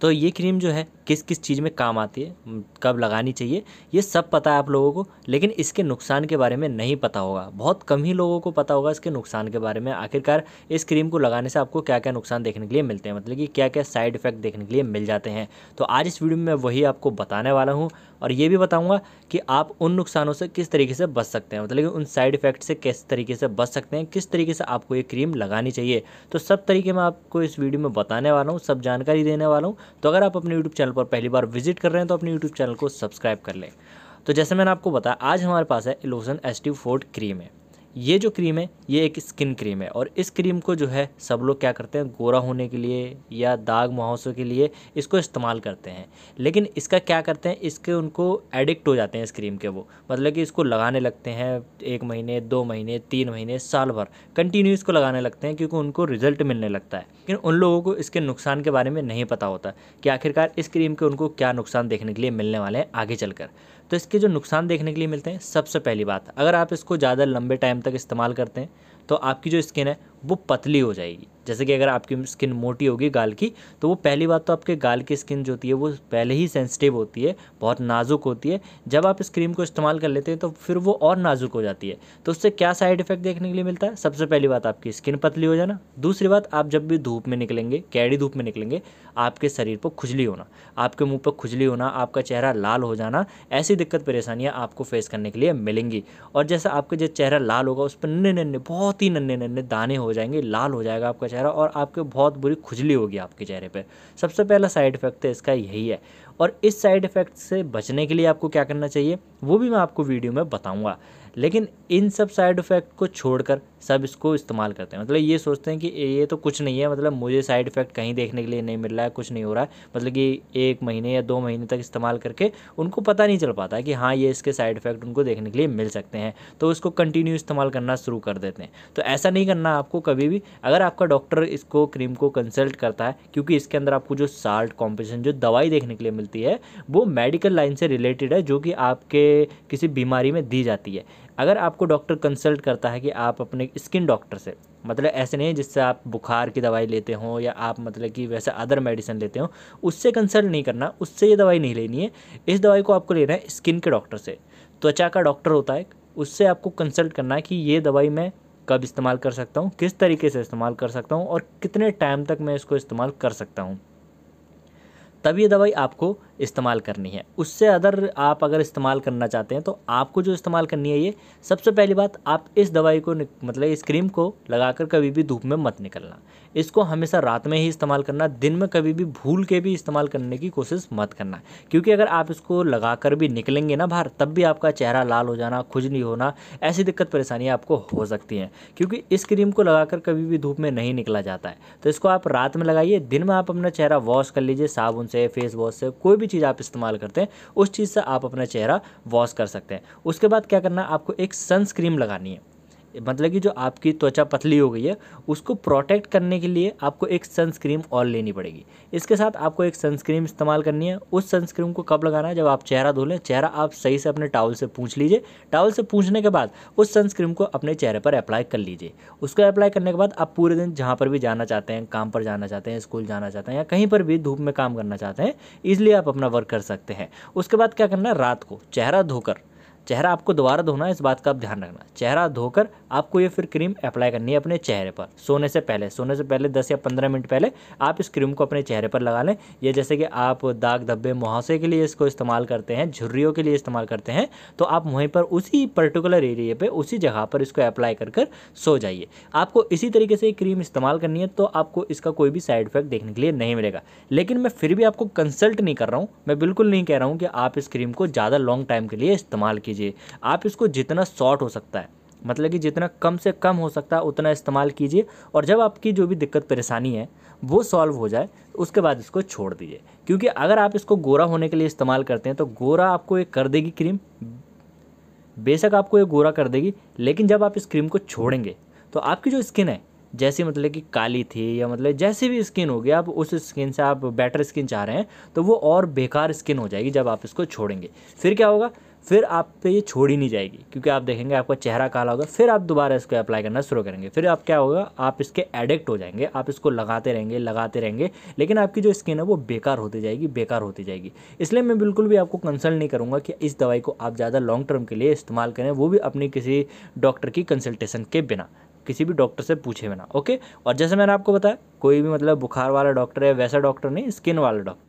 तो ये क्रीम जो है किस किस चीज़ में काम आती है कब लगानी चाहिए ये सब पता है आप लोगों को लेकिन इसके नुकसान के बारे में नहीं पता होगा बहुत कम ही लोगों को पता होगा इसके नुकसान के बारे में आखिरकार इस क्रीम को लगाने से आपको क्या क्या नुकसान देखने के लिए मिलते हैं मतलब कि क्या क्या साइड इफेक्ट देखने के लिए मिल जाते हैं तो आज इस वीडियो में वही आपको बताने वाला हूँ और ये भी बताऊँगा कि आप उन नुकसानों से किस तरीके से बच सकते हैं मतलब कि उन साइड इफेक्ट से किस तरीके से बच सकते हैं किस तरीके से आपको ये क्रीम लगानी चाहिए तो सब तरीके मैं आपको इस वीडियो में बताने वाला हूँ सब जानकारी देने वाला हूँ तो अगर आप अपने यूट्यूब चैनल पर पहली बार विजिट कर रहे हैं तो अपने यूट्यूब चैनल को सब्सक्राइब कर लें तो जैसे मैंने आपको बताया आज हमारे पास है Elosone S T forte cream है ये जो क्रीम है ये एक स्किन क्रीम है और इस क्रीम को जो है सब लोग क्या करते हैं गोरा होने के लिए या दाग मुहावसों के लिए इसको इस्तेमाल करते हैं लेकिन इसका क्या करते हैं इसके उनको एडिक्ट हो जाते हैं इस क्रीम के वो मतलब कि इसको लगाने लगते हैं एक महीने दो महीने तीन महीने साल भर कंटिन्यू इसको लगाने लगते हैं क्योंकि उनको रिजल्ट मिलने लगता है लेकिन उन लोगों को इसके नुकसान के बारे में नहीं पता होता कि आखिरकार इस क्रीम के उनको क्या नुकसान देखने के लिए मिलने वाले हैं आगे चलकर तो इसके जो नुकसान देखने के लिए मिलते हैं सबसे पहली बात अगर आप इसको ज़्यादा लंबे टाइम तक इस्तेमाल करते हैं तो आपकी जो स्किन है वो पतली हो जाएगी जैसे कि अगर आपकी स्किन मोटी होगी गाल की तो वो पहली बात तो आपके गाल की स्किन जो होती है वो पहले ही सेंसिटिव होती है बहुत नाजुक होती है जब आप इस क्रीम को इस्तेमाल कर लेते हैं तो फिर वो और नाजुक हो जाती है तो उससे क्या साइड इफेक्ट देखने के लिए मिलता है सबसे पहली बात आपकी स्किन पतली हो जाना दूसरी बात आप जब भी धूप में निकलेंगे कैडी धूप में निकलेंगे आपके शरीर पर खुजली होना आपके मुँह पर खुजली होना आपका चेहरा लाल हो जाना ऐसी दिक्कत परेशानियाँ आपको फेस करने के लिए मिलेंगी और जैसा आपका जो चेहरा लाल होगा उस पर नन्हे नन्हे बहुत ही नन्हे नन्हे दाने हो जाएंगे लाल हो जाएगा आपका चेहरा और आपके बहुत बुरी खुजली होगी आपके चेहरे पर सबसे पहला साइड इफेक्ट तो इसका यही है और इस साइड इफ़ेक्ट से बचने के लिए आपको क्या करना चाहिए वो भी मैं आपको वीडियो में बताऊँगा लेकिन इन सब साइड इफ़ेक्ट को छोड़कर सब इसको इस्तेमाल करते हैं मतलब ये सोचते हैं कि ये तो कुछ नहीं है मतलब मुझे साइड इफ़ेक्ट कहीं देखने के लिए नहीं मिल रहा है कुछ नहीं हो रहा है मतलब कि एक महीने या दो महीने तक इस्तेमाल करके उनको पता नहीं चल पाता कि हाँ ये इसके साइड इफ़ेक्ट उनको देखने के लिए मिल सकते हैं तो उसको कंटिन्यू इस्तेमाल करना शुरू कर देते हैं तो ऐसा नहीं करना आपको कभी भी अगर आपका डॉक्टर इसको क्रीम को कंसल्ट करता है क्योंकि इसके अंदर आपको जो साल्ट कॉम्पिटिशन जो दवाई देखने के लिए मिल मिलती है वो मेडिकल लाइन से रिलेटेड है जो कि आपके किसी बीमारी में दी जाती है अगर आपको डॉक्टर कंसल्ट करता है कि आप अपने स्किन डॉक्टर से मतलब ऐसे नहीं जिससे आप बुखार की दवाई लेते हो या आप मतलब कि वैसे अदर मेडिसिन लेते हो उससे कंसल्ट नहीं करना उससे ये दवाई नहीं लेनी है इस दवाई को आपको लेना है स्किन के डॉक्टर से त्वचा का डॉक्टर होता है उससे आपको कंसल्ट करना है कि ये दवाई मैं कब इस्तेमाल कर सकता हूँ किस तरीके से इस्तेमाल कर सकता हूँ और कितने टाइम तक मैं इसको इस्तेमाल कर सकता हूँ तब ये दवाई आपको इस्तेमाल करनी है उससे अदर आप अगर इस्तेमाल करना चाहते हैं तो आपको जो इस्तेमाल करनी है ये सबसे पहली बात आप इस दवाई को मतलब इस क्रीम को लगाकर कभी भी धूप में मत निकलना इसको हमेशा रात में ही इस्तेमाल करना दिन में कभी भी भूल के भी इस्तेमाल करने की कोशिश मत करना क्योंकि अगर आप इसको लगा कर भी निकलेंगे ना बाहर तब भी आपका चेहरा लाल हो जाना खुजली होना ऐसी दिक्कत परेशानियाँ आपको हो सकती हैं क्योंकि इस क्रीम को लगा कभी भी धूप में नहीं निकला जाता है तो इसको आप रात में लगाइए दिन में आप अपना चेहरा वॉश कर लीजिए साबुन से फेस वॉश से कोई भी भी चीज़ आप इस्तेमाल करते हैं उस चीज़ से आप अपना चेहरा वॉश कर सकते हैं उसके बाद क्या करना आपको एक सनस्क्रीम लगानी है मतलब कि जो आपकी त्वचा पतली हो गई है उसको प्रोटेक्ट करने के लिए आपको एक सनस्क्रीम और लेनी पड़ेगी इसके साथ आपको एक सनस्क्रीम इस्तेमाल करनी है उस सनस्क्रीम को कब लगाना है जब आप चेहरा धो लें चेहरा आप सही से अपने टावल से पूछ लीजिए टावल से पूछने के बाद उस सनस्क्रीम को अपने चेहरे पर अप्लाई कर लीजिए उसको अप्लाई करने के बाद आप पूरे दिन जहाँ पर भी जाना चाहते हैं काम पर जाना चाहते हैं स्कूल जाना चाहते हैं या कहीं पर भी धूप में काम करना चाहते हैं इसलिए आप अपना वर्क कर सकते हैं उसके बाद क्या करना है रात को चेहरा धोकर चेहरा आपको दोबारा धोना इस बात का आप ध्यान रखना चेहरा धोकर आपको ये फिर क्रीम अप्लाई करनी है अपने चेहरे पर सोने से पहले सोने से पहले दस या पंद्रह मिनट पहले आप इस क्रीम को अपने चेहरे पर लगा लें ये जैसे कि आप दाग धब्बे मुहासे के लिए इसको इस्तेमाल करते हैं झुर्रियों के लिए इस्तेमाल करते हैं तो आप वहीं पर उसी पर्टिकुलर एरिए पर उसी जगह पर इसको अप्लाई कर कर सो जाइए आपको इसी तरीके से क्रीम इस्तेमाल करनी है तो आपको इसका कोई भी साइड इफेक्ट देखने के लिए नहीं मिलेगा लेकिन मैं फिर भी आपको कंसल्ट नहीं कर रहा हूँ मैं बिल्कुल नहीं कह रहा हूँ कि आप इस क्रीम को ज़्यादा लॉन्ग टाइम के लिए इस्तेमाल कीजिए लीजिए आप इसको जितना शॉर्ट हो सकता है मतलब कि जितना कम से कम हो सकता है उतना इस्तेमाल कीजिए और जब आपकी जो भी दिक्कत परेशानी है वो सॉल्व हो जाए उसके बाद इसको छोड़ दीजिए क्योंकि अगर आप इसको गोरा होने के लिए इस्तेमाल करते हैं तो गोरा आपको एक कर देगी क्रीम बेशक आपको ये गोरा कर देगी लेकिन जब आप इस क्रीम को छोड़ेंगे तो आपकी जो स्किन है जैसे मतलब कि काली थी या मतलब जैसी भी स्किन होगी आप उस स्किन से आप बेटर स्किन चाह रहे हैं तो वो और बेकार स्किन हो जाएगी जब आप इसको छोड़ेंगे फिर क्या होगा फिर आप पे ये छोड़ ही नहीं जाएगी क्योंकि आप देखेंगे आपका चेहरा काला होगा फिर आप दोबारा इसको अप्लाई करना शुरू करेंगे फिर आप क्या होगा आप इसके एडिक्ट हो जाएंगे आप इसको लगाते रहेंगे लगाते रहेंगे लेकिन आपकी जो स्किन है वो बेकार होती जाएगी बेकार होती जाएगी इसलिए मैं बिल्कुल भी आपको कंसल्ट नहीं करूँगा कि इस दवाई को आप ज़्यादा लॉन्ग टर्म के लिए इस्तेमाल करें वो भी अपनी किसी डॉक्टर की कंसल्टेशन के बिना किसी भी डॉक्टर से पूछे बिना ओके और जैसे मैंने आपको बताया कोई भी मतलब बुखार वाला डॉक्टर है वैसा डॉक्टर नहीं स्किन वाला डॉक्टर